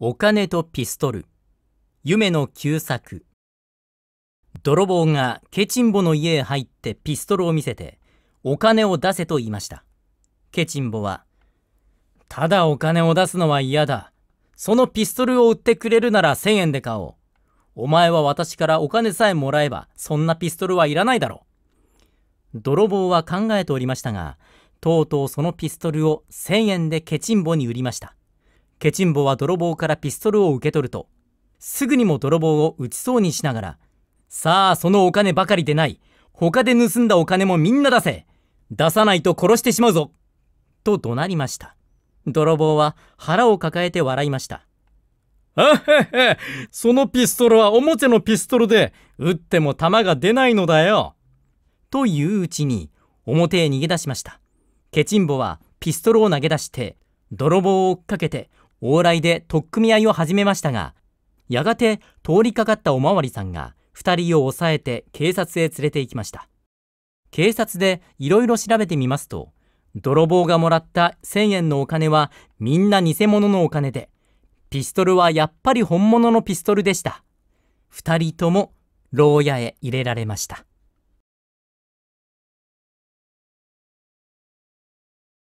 お金とピストル夢の旧作泥棒がケチンボの家へ入ってピストルを見せてお金を出せと言いましたケチンボは「ただお金を出すのは嫌だそのピストルを売ってくれるなら1000円で買おうお前は私からお金さえもらえばそんなピストルはいらないだろう」泥棒は考えておりましたがとうとうそのピストルを1000円でケチンボに売りましたケチンボは泥棒からピストルを受け取ると、すぐにも泥棒を撃ちそうにしながら、さあ、そのお金ばかりでない。他で盗んだお金もみんな出せ。出さないと殺してしまうぞ。と怒鳴りました。泥棒は腹を抱えて笑いました。あへへ、そのピストルは表のピストルで、撃っても弾が出ないのだよ。といううちに、表へ逃げ出しました。ケチンボはピストルを投げ出して、泥棒を追っかけて、往来で取っ組み合いを始めましたが、やがて通りかかったおまわりさんが二人を押さえて警察へ連れて行きました。警察でいろいろ調べてみますと、泥棒がもらった千円のお金はみんな偽物のお金で、ピストルはやっぱり本物のピストルでした。二人とも牢屋へ入れられました。